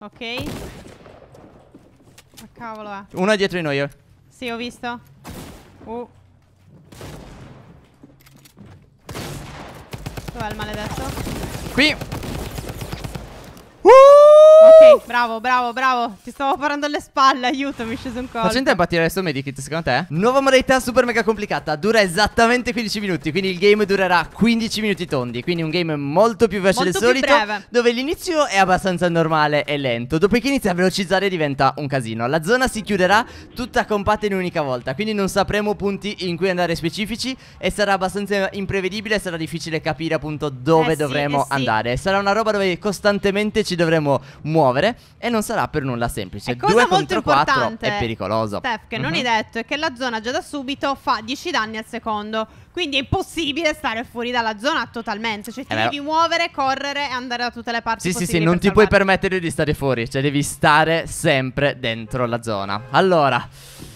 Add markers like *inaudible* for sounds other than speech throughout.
Ok. Ma cavolo è. Una dietro di noi. Eh. Sì, ho visto. Uh. Dov'è il maledetto? Qui bravo, bravo, bravo. Ti stavo parando alle spalle, aiuto, mi è sceso un colpo. a battere adesso medikit, secondo te? Nuova modalità super mega complicata. Dura esattamente 15 minuti, quindi il game durerà 15 minuti tondi. Quindi un game molto più veloce molto del solito. Breve. Dove l'inizio è abbastanza normale e lento. Dopo che inizia a velocizzare diventa un casino. La zona si chiuderà tutta compatta in un'unica volta. Quindi non sapremo punti in cui andare specifici. E sarà abbastanza imprevedibile. sarà difficile capire appunto dove eh dovremo eh sì, eh andare. Sarà una roba dove costantemente ci dovremo muovere muovere e non sarà per nulla semplice. E 2 contro 4 è pericoloso. Steph, che mm-hmm. non mhm. hai detto, è che la zona già da subito fa 10 danni al secondo. Quindi è impossibile stare fuori dalla zona totalmente. Cioè, ti eh devi muovere, correre e andare da tutte le parti. Sì, sì, sì, non ti puoi permettere di stare fuori. Cioè, devi stare sempre dentro la zona. Allora,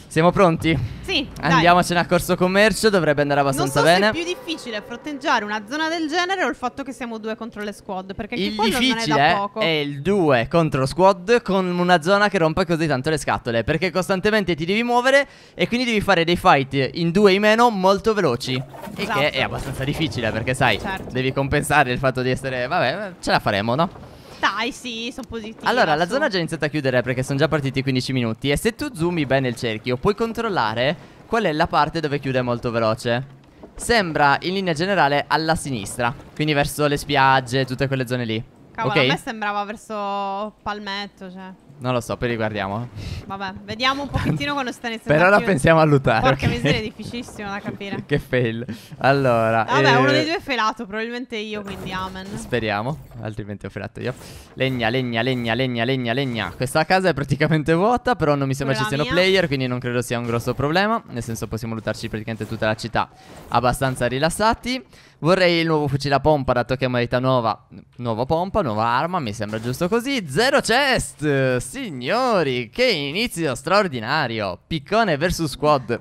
siamo pronti? Sì. Andiamocene dai. a corso commercio, dovrebbe andare abbastanza non so bene. Non è più difficile fronteggiare una zona del genere o il fatto che siamo due contro le squad, perché il difficile non è da poco. è il due contro squad con una zona che rompe così tanto le scatole, perché costantemente ti devi muovere e quindi devi fare dei fight in due in meno molto veloci. E che esatto. è abbastanza difficile, perché sai, certo. devi compensare il fatto di essere... Vabbè, ce la faremo, no? dai, sì, sono positivo. Allora, la zona ha già iniziato a chiudere eh, perché sono già partiti 15 minuti. E se tu zoomi bene il cerchio, puoi controllare qual è la parte dove chiude molto veloce. Sembra in linea generale alla sinistra, quindi verso le spiagge, tutte quelle zone lì. Cavolo, okay? a me sembrava verso Palmetto, cioè. Non lo so, poi riguardiamo. Vabbè, vediamo un pochettino quando sta iniziando. *laughs* Però ora pensiamo a lutare. Porca okay. miseria, è *laughs* difficilissimo da capire. che fail. Allora. Vabbè, eh... uno dei due è felato, probabilmente io, quindi amen. Speriamo, altrimenti ho felato io. Legna, legna, legna, legna, legna, legna. Questa casa è praticamente vuota, però non mi sembra ci siano player, quindi non credo sia un grosso problema. Nel senso possiamo lutarci praticamente tutta la città abbastanza rilassati. Vorrei il nuovo fucile a pompa, dato che è moneta nuova. Nuova pompa, nuova arma, mi sembra giusto così. Zero chest! Signori, che inizio straordinario! Piccone vs squad.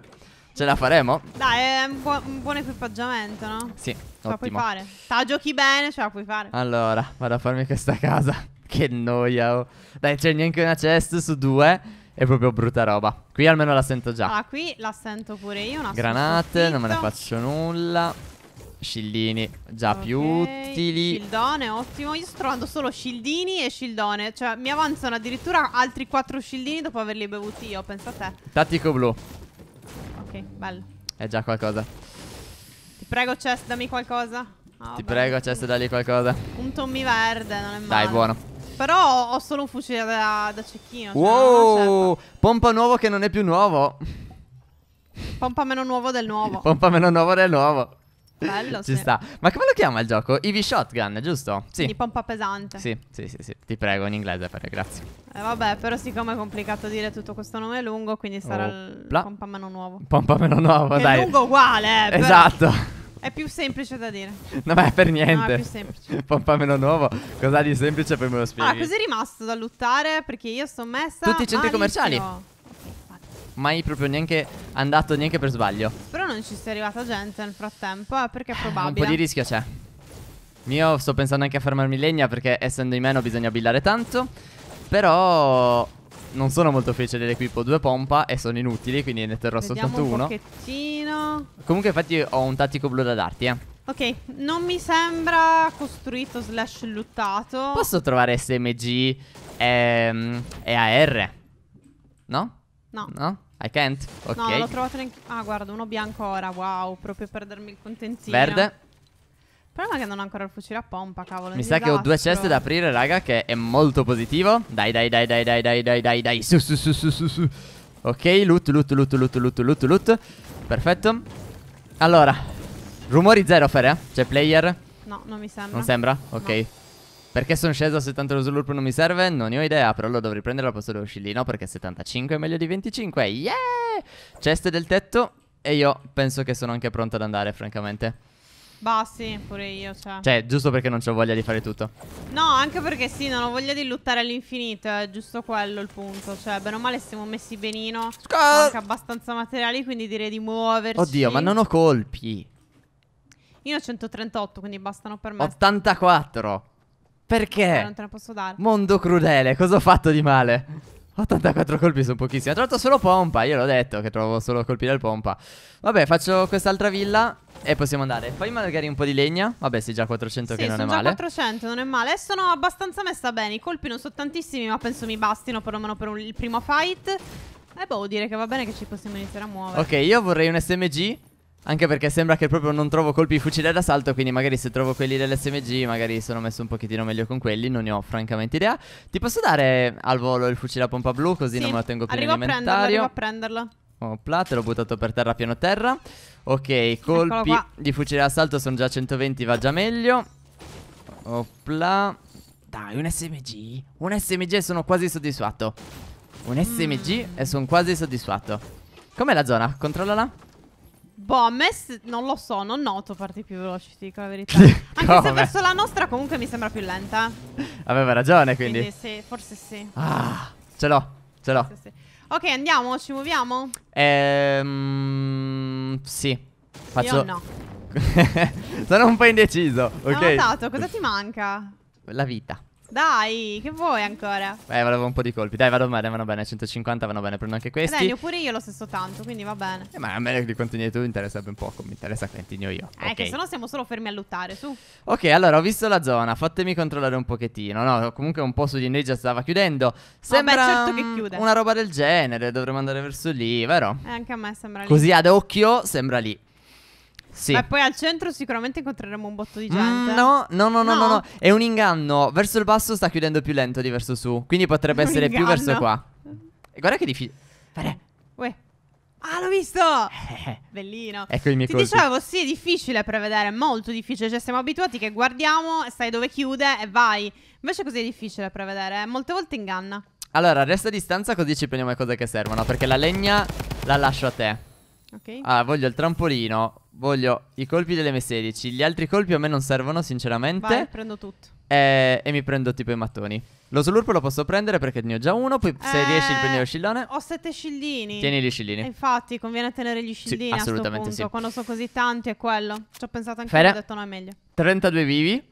Ce la faremo? Dai, è un, buo un buon equipaggiamento, no? Sì, ce la puoi fare. Ta giochi bene, ce la puoi fare. Allora, vado a farmi questa casa. *laughs* Che noia, oh. Dai, c'è neanche una chest su due. È proprio brutta roba. Qui almeno la sento già. Ah, qui la sento pure io. Una Granate, non me ne faccio nulla. Scillini già okay. più utili Scildone, ottimo Io sto trovando solo scildini e scildone Cioè mi avanzano addirittura altri 4 scildini dopo averli bevuti io Penso a te Tattico blu Ok, bello È già qualcosa Ti prego Chest, dammi qualcosa oh, Ti beh. prego Chest, dammi qualcosa Un Tommy verde, non è male Dai, buono però ho solo un fucile da, da cecchino cioè Wow, certo. pompa nuovo che non è più nuovo Pompa meno nuovo del nuovo *laughs* pompa meno nuovo del nuovo Bello, Ci sì. sta. Ma come lo chiama il gioco? EV Shotgun, giusto? Sì. Di pompa pesante. Sì, sì, sì, sì. Ti prego, in inglese, Fede, grazie. Eh, vabbè, però siccome è complicato dire tutto questo nome è lungo, quindi sarà oh, il pompa meno nuovo. Pompa meno nuovo, che dai. È lungo uguale, eh, Esatto. È più semplice da dire. No, ma è per niente. No, è più semplice. *laughs* Pompa meno nuovo. Cosa di semplice poi me lo spiego. Ah, così è rimasto da luttare? Perché io sto messa. Tutti i centri malissimo. commerciali mai proprio neanche andato neanche per sbaglio. Però non ci sia arrivata gente nel frattempo, eh, perché è eh, probabile. Un po' di rischio c'è. Io sto pensando anche a fermarmi legna perché essendo in meno bisogna billare tanto. Però non sono molto felice dell'equipo due pompa e sono inutili, quindi ne terrò Vediamo soltanto un uno. Pochettino. Comunque infatti ho un tattico blu da darti, eh. Ok, non mi sembra costruito slash luttato. Posso trovare SMG e, mm, e AR? No? No. No? I can't? Ok. No, l'ho trovato neanche... Ah, guarda, uno bianco ora, wow, proprio per darmi il contentino. Verde. Il problema è che non ho ancora il fucile a pompa, cavolo. Mi sa disastro. che ho due ceste da aprire, raga, che è molto positivo. Dai, dai, dai, dai, dai, dai, dai, dai, dai. Su, su, su, su, su, su. Ok, loot, loot, loot, loot, loot, loot, loot. Perfetto. Allora, rumori zero, Fere? C'è player? No, non mi sembra. Non sembra? Ok. No. Perché sono sceso a lo slurp non mi serve? Non ne ho idea, però lo dovrei prendere al posto dello scillino perché 75 è meglio di 25. Yeah! Ceste del tetto e io penso che sono anche pronto ad andare, francamente. Bah, sì, pure io, cioè. Cioè, giusto perché non ho voglia di fare tutto. No, anche perché sì, non ho voglia di lottare all'infinito, è giusto quello il punto. Cioè, bene o male siamo messi benino. Scar- anche abbastanza materiali, quindi direi di muoverci. Oddio, ma non ho colpi. Io ho 138, quindi bastano per me. 84. Perché? Eh, non te la posso dare. Mondo crudele, cosa ho fatto di male? 84 colpi sono pochissimi. Ha trovato solo pompa, io l'ho detto che trovo solo colpi del pompa. Vabbè, faccio quest'altra villa e possiamo andare. Poi magari un po' di legna. Vabbè, sì, già 400 sì, che non è male. Sì, 400, non è male. E sono abbastanza messa bene. I colpi non sono tantissimi, ma penso mi bastino perlomeno per un, il primo fight. E boh, dire che va bene che ci possiamo iniziare a muovere. Ok, io vorrei un SMG anche perché sembra che proprio non trovo colpi di fucile d'assalto, quindi magari se trovo quelli dell'SMG magari sono messo un pochettino meglio con quelli, non ne ho francamente idea. Ti posso dare al volo il fucile a pompa blu così sì, non me lo tengo più in inventario? Arrivo a prenderlo. Opla, te l'ho buttato per terra piano terra. Ok, colpi di fucile d'assalto sono già 120, va già meglio. Opla. Dai, un SMG. Un SMG e sono quasi soddisfatto. Un SMG mm. e sono quasi soddisfatto. Com'è la zona? Controllala. Boh, a me non lo so, non noto parti più veloci, ti dico la verità. *laughs* Anche se verso la nostra comunque mi sembra più lenta. Aveva ragione, quindi. quindi sì, forse sì. Ah, ce l'ho, ce l'ho. Sì, sì. Ok, andiamo, ci muoviamo? Ehm, sì. Faccio... Io no. *laughs* Sono un po' indeciso, ok? Ho notato, cosa ti manca? La vita. Dai, che vuoi ancora? Beh, volevo un po' di colpi. Dai, vado bene, vanno bene. 150 vanno bene, prendo anche eh, questi. Dai, ne ho pure io lo stesso tanto, quindi va bene. Eh, ma a me li continui tu interessa ben poco. Mi interessa che continui io. Eh, okay. che sennò siamo solo fermi a lottare, su. Ok, allora ho visto la zona. Fatemi controllare un pochettino. No, comunque un po' su di noi già stava chiudendo. Oh, sembra Vabbè, certo che chiude. una roba del genere. Dovremmo andare verso lì, vero? Eh, anche a me sembra lì. Così ad occhio sembra lì. Sì. Ma poi al centro sicuramente incontreremo un botto di mm, gente. Mm, no, no, no, no, no, no, È un inganno. Verso il basso sta chiudendo più lento di verso su. Quindi potrebbe un essere inganno. più verso qua. E guarda che difficile. Uè. Ah, l'ho visto! *laughs* Bellino. Ecco i miei Ti colpi. dicevo, sì, è difficile prevedere, è molto difficile. Cioè, siamo abituati che guardiamo, sai dove chiude e vai. Invece così è difficile prevedere, molte volte inganna. Allora, resta a distanza così ci prendiamo le cose che servono, perché la legna la lascio a te. Ok. Ah, voglio il trampolino voglio i colpi delle m 16 Gli altri colpi a me non servono, sinceramente. Vai, prendo tutto. E, eh, e mi prendo tipo i mattoni. Lo slurp lo posso prendere perché ne ho già uno. Poi, se eh, riesci, prendi lo scillone. Ho sette scillini. Tieni gli scillini. E infatti, conviene tenere gli scillini. Sì, assolutamente punto. sì. Quando sono così tanti, è quello. Ci ho pensato anche io. Ho detto, no, è meglio. 32 vivi.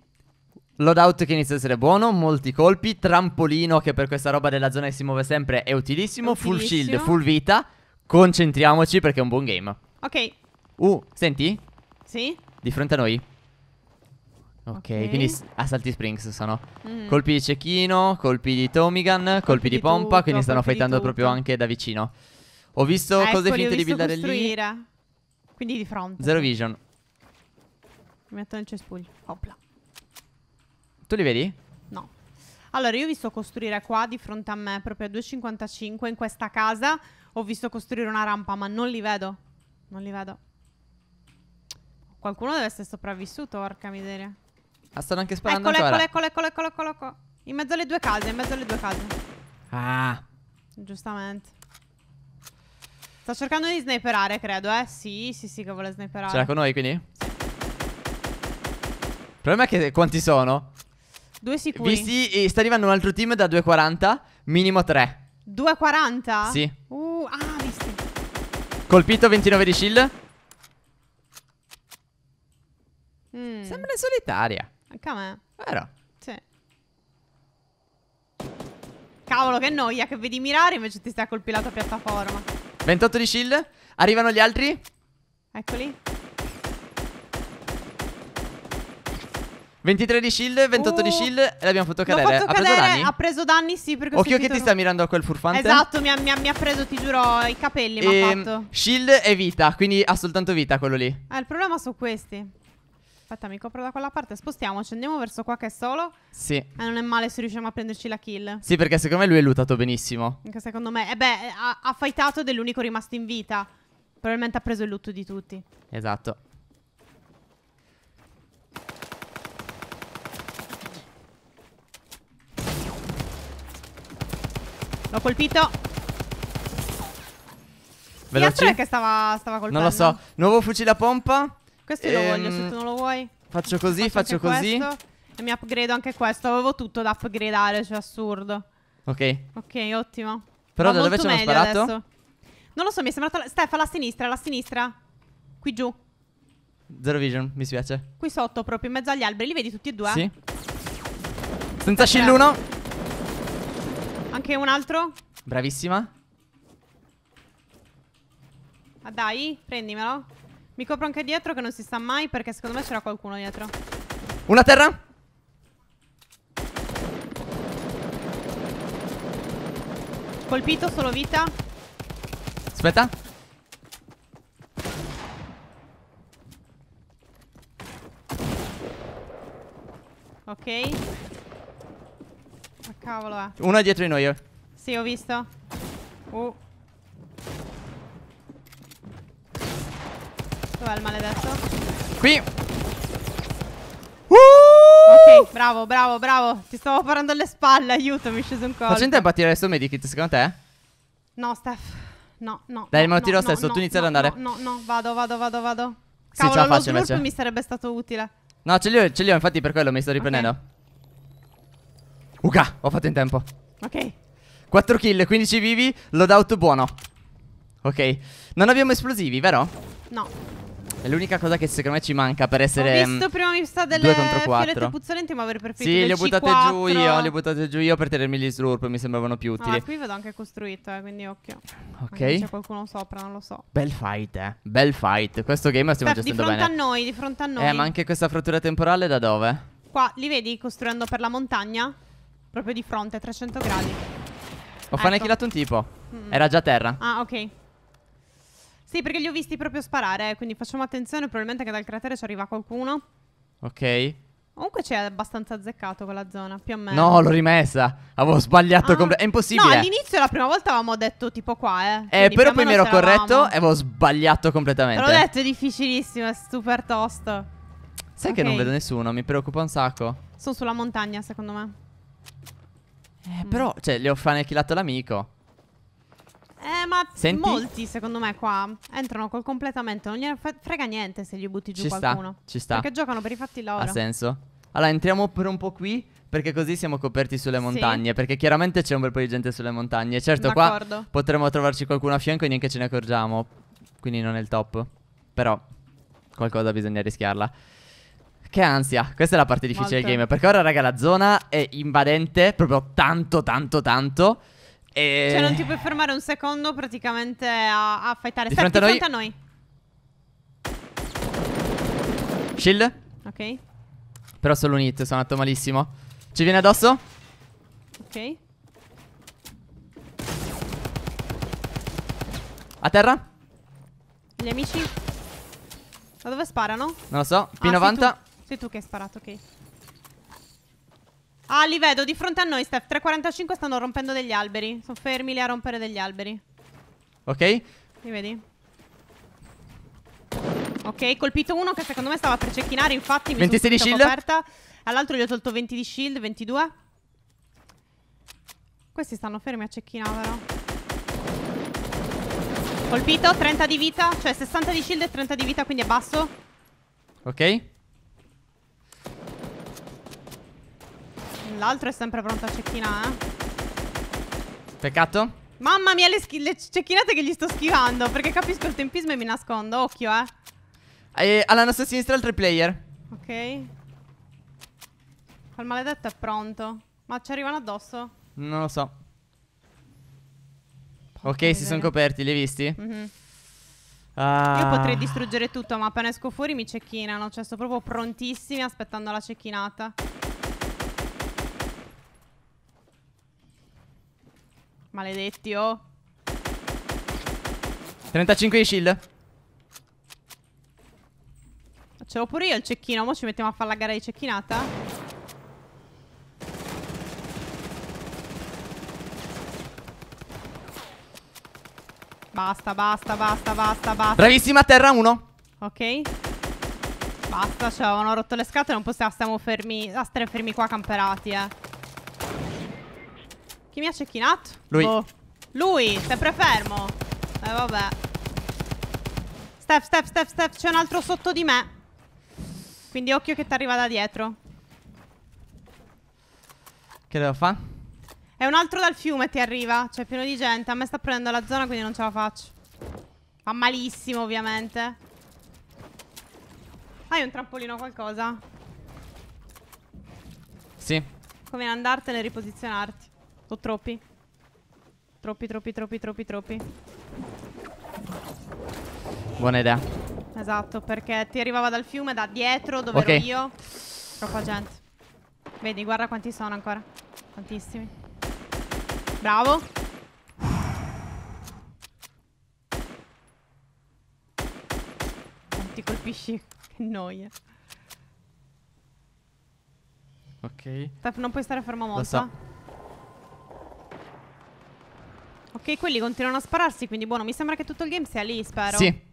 Loadout che inizia ad essere buono, molti colpi, trampolino che per questa roba della zona che si muove sempre è utilissimo, utilissimo. full shield, full vita, concentriamoci perché è un buon game. Ok, Uh, senti? Sì? Di fronte a noi. Ok, quindi a Salty Springs sono. Mm. Colpi di cecchino, colpi di Tomigan, colpi, colpi di, di pompa, tutto, quindi stanno fightando proprio anche da vicino. Ho visto ah, cose ecco, finte di buildare costruire. lì. Quindi di fronte. Zero vision. Mi metto nel cespuglio. Opla. Tu li vedi? No. Allora, io ho visto costruire qua di fronte a me, proprio a 2,55 in questa casa. Ho visto costruire una rampa, ma non li vedo. Non li vedo. Qualcuno deve essere sopravvissuto, orca miseria. Ah, stanno anche sparando eccolo, ancora. Eccolo, eccolo, eccolo, eccolo, eccolo. In mezzo alle due case, in mezzo alle due case. Ah. Giustamente. Sto cercando di sniperare, credo, eh. Sì, sì, sì, che vuole sniperare. Ce l'ha con noi, quindi? Il problema è che quanti sono? Due sicuri. Visti, eh, sta arrivando un altro team da 2,40, minimo 3. 2,40? Sì. Uh, ah, visti. Colpito 29 di shield. Mm. Sembra solitaria. Anche a me. Vero? Sì. Cavolo, che noia che vedi mirare invece ti stai a la piattaforma. 28 di shield. Arrivano gli altri. Eccoli. 23 di shield, 28 uh, di shield e l'abbiamo fatto cadere. Fatto ha cadere, preso danni? Ha preso danni, sì, perché Occhio che ti sta mirando a quel furfante. Esatto, mi ha, mi ha, mi ha preso, ti giuro, i capelli, e, mi ha ehm, fatto. Shield e vita, quindi ha soltanto vita quello lì. Eh, il problema sono questi aspetta, mi copro da quella parte. Spostiamoci, andiamo verso qua che è solo. Sì. E ah, non è male se riusciamo a prenderci la kill. Sì, perché secondo me lui è lutato benissimo. Anche secondo me. E eh beh, eh, ha, ha fightato ed è l'unico rimasto in vita. Probabilmente ha preso il lutto di tutti. Esatto. L'ho colpito. Veloce. Chi altro è che stava, stava colpendo? Non lo so. Nuovo fucile a pompa. Questo ehm, lo voglio se ehm, tu non lo vuoi. Faccio così, faccio, faccio così. Questo, e mi upgrado anche questo. Avevo tutto da upgradare, cioè assurdo. Ok. Ok, ottimo. Però da dove ci hanno sparato? Adesso. Non lo so, mi è sembrato... Stef, alla sinistra, alla sinistra. Qui giù. Zero vision, mi spiace. Qui sotto, proprio in mezzo agli alberi. Li vedi tutti e due? Sì. Senza shield uno. Anche un altro. Bravissima. Ah dai, prendimelo. Mi copro anche dietro che non si sta mai perché secondo me c'era qualcuno dietro. Una terra? Colpito, solo vita. Aspetta. Ok. Ma cavolo è. Eh. Uno è dietro di noi. Eh. Sì, ho visto. Uh. Dov'è il maledetto? Qui uh! Ok, bravo, bravo, bravo Ti stavo parando alle spalle, aiuto, mi è sceso un colpo tempo a tirare su medikit, secondo te? No, Steph No, no Dai, no, lo tiro no, stesso, no, tu inizia ad andare No, no, vado, vado, vado, vado Cavolo, sì, ce la faccio invece mi sarebbe stato utile No, ce li ho, ce li ho infatti per quello mi sto riprendendo okay. Uga, ho fatto in tempo Ok 4 kill, 15 vivi, loadout buono Ok Non abbiamo esplosivi, vero? No è l'unica cosa che secondo me ci manca per essere. Ho visto mm, prima mi sta delle fiolette puzzolenti, ma aver perfetto. Sì, le ho buttate C4. giù io. Le ho buttate giù io per tenermi gli slurp. Mi sembravano più utili. Ah, qui vedo anche costruito, eh, quindi occhio. Ok. C'è qualcuno sopra, non lo so. Bel fight, eh. Bel fight. Questo game lo stiamo Beh, cioè, gestendo bene. Di fronte bene. a noi, di fronte a eh, noi. Eh, ma anche questa frattura temporale da dove? Qua, li vedi costruendo per la montagna? Proprio di fronte, 300 gradi. Ho ecco. fanechilato un tipo. Mm -mm. Era già a terra. Ah, ok. Sì, perché li ho visti proprio sparare, eh, quindi facciamo attenzione, probabilmente che dal cratere ci arriva qualcuno. Ok. Comunque c'è abbastanza azzeccato quella zona, più o meno. No, l'ho rimessa. Avevo sbagliato ah. completamente. È impossibile. No, all'inizio la prima volta avevamo detto tipo qua, eh. eh, però poi mi ero corretto e avevo sbagliato completamente. Te l'ho detto, è difficilissimo, è super tosto. Sai okay. che non vedo nessuno, mi preoccupa un sacco. Sono sulla montagna, secondo me. Eh, mm. però, cioè, le ho fanechilato l'amico. Eh, ma Senti? molti, secondo me, qua entrano col completamento. Non gliene frega niente se gli butti giù ci qualcuno. Sta, ci sta. Perché giocano per i fatti loro. Ha senso. Allora, entriamo per un po' qui. Perché così siamo coperti sulle montagne. Sì. Perché chiaramente c'è un bel po' di gente sulle montagne. Certo, qua potremmo trovarci qualcuno a fianco e neanche ce ne accorgiamo. Quindi non è il top. Però qualcosa bisogna rischiarla. Che ansia, questa è la parte difficile Molto. del game. Perché ora, raga, la zona è invadente. Proprio tanto, tanto, tanto. E... Cioè, non ti puoi fermare un secondo praticamente a, a fightare. Di Stai fronte, fronte a noi. Shield. Ok. Però solo un hit, sono andato malissimo. Ci viene addosso? Ok. A terra? Gli amici? Da dove sparano? Non lo so. P90. Ah, sei, tu. sei tu che hai sparato, ok. Ah, li vedo di fronte a noi, Steph. 3.45 stanno rompendo degli alberi. Sono fermi lì a rompere degli alberi. Ok. Li vedi? Ok, colpito uno che secondo me stava per cecchinare, infatti mi 26 di shield. Coperta. All'altro gli ho tolto 20 di shield, 22. Questi stanno fermi a cecchinare, però. Colpito, 30 di vita, cioè 60 di shield e 30 di vita, quindi è basso. Ok. L'altro è sempre pronto a cecchinare. Eh. Peccato. Mamma mia, le, le, cecchinate che gli sto schivando. Perché capisco il tempismo e mi nascondo. Occhio, eh. E eh, alla nostra sinistra altri player. Ok. Quel maledetto è pronto. Ma ci arrivano addosso? Non lo so. Porca ok, miseria. si sono coperti, li hai visti? Mm -hmm. ah. Io potrei distruggere tutto, ma appena esco fuori mi cecchinano. Cioè, sto proprio prontissimi aspettando la cecchinata. Maledetti, oh. 35 di shield. Ce l'ho pure io il cecchino. Mo ci mettiamo a fare la gara di cecchinata. Basta, basta, basta, basta, basta. Bravissima terra 1. Ok. Basta, ci avevano rotto le scatole. Non possiamo stare fermi qua camperati, eh. Chi mi ha cecchinato? Lui. Boh. Lui, sempre fermo. Eh vabbè. Steph, Steph, Steph, Steph, c'è un altro sotto di me. Quindi occhio che ti arriva da dietro. Che devo fare? È un altro dal fiume ti arriva. Cioè pieno di gente. A me sta prendendo la zona, quindi non ce la faccio. Fa malissimo, ovviamente. Hai ah, un trampolino o qualcosa? Sì. Come andartene e riposizionarti. O troppi. Troppi, troppi, troppi, troppi, troppi. Buona idea. Esatto, perché ti arrivava dal fiume, da dietro, dove okay. ero io. Troppa gente. Vedi, guarda quanti sono ancora. Tantissimi. Bravo. Non ti colpisci. Che noia. Ok. Non puoi stare fermo molto. Lo so. Ok, quelli continuano a spararsi, quindi buono. Mi sembra che tutto il game sia lì, spero. Sì.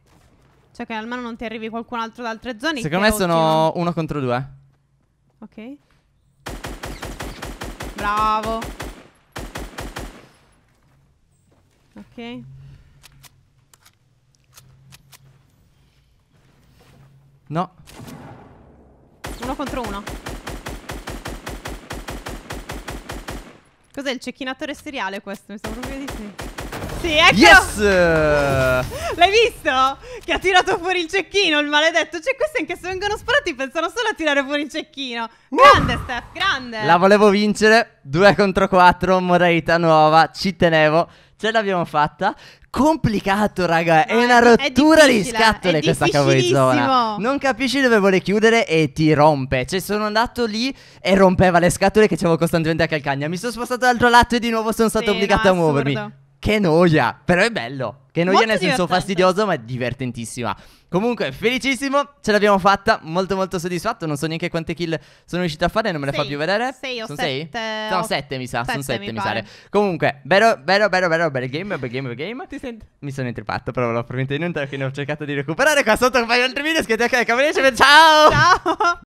Cioè che almeno non ti arrivi qualcun altro da altre zone. Secondo me sono ottimo. uno contro due. Ok. Bravo. Ok. No. Uno contro uno. Cos'è il cecchinatore seriale questo? Mi sembra proprio di sì. Sì, ecco! Yes! *laughs* L'hai visto? Che ha tirato fuori il cecchino, il maledetto. Cioè, questi anche se vengono sparati pensano solo a tirare fuori il cecchino. Uh! Grande, uh! Steph, grande! La volevo vincere. 2 contro 4, modalità nuova, ci tenevo ce l'abbiamo fatta. Complicato, raga. No, è una rottura è di scatole questa cavolizzona. Non capisci dove vuole chiudere e ti rompe. Cioè, sono andato lì e rompeva le scatole che avevo costantemente a calcagna. Mi sono spostato dall'altro lato e di nuovo sono stato sì, obbligato no, a muovermi. Che noia, però è bello. Che noia molto nel senso divertente. fastidioso, ma è divertentissima. Comunque, felicissimo, ce l'abbiamo fatta, molto molto soddisfatto, non so neanche quante kill sono riuscito a fare, non me le sei, fa più vedere. Sei o sette? Sono sette, mi sa, sono sette, mi, mi sa. Comunque, bello, bello, bello, vero, bel game, bel game, bel game. Ti sento. Mi sono intrippato, però l'ho promesso in onda che ho cercato di recuperare qua sotto, fai altri video, iscrivetevi al canale, ciao! Ciao!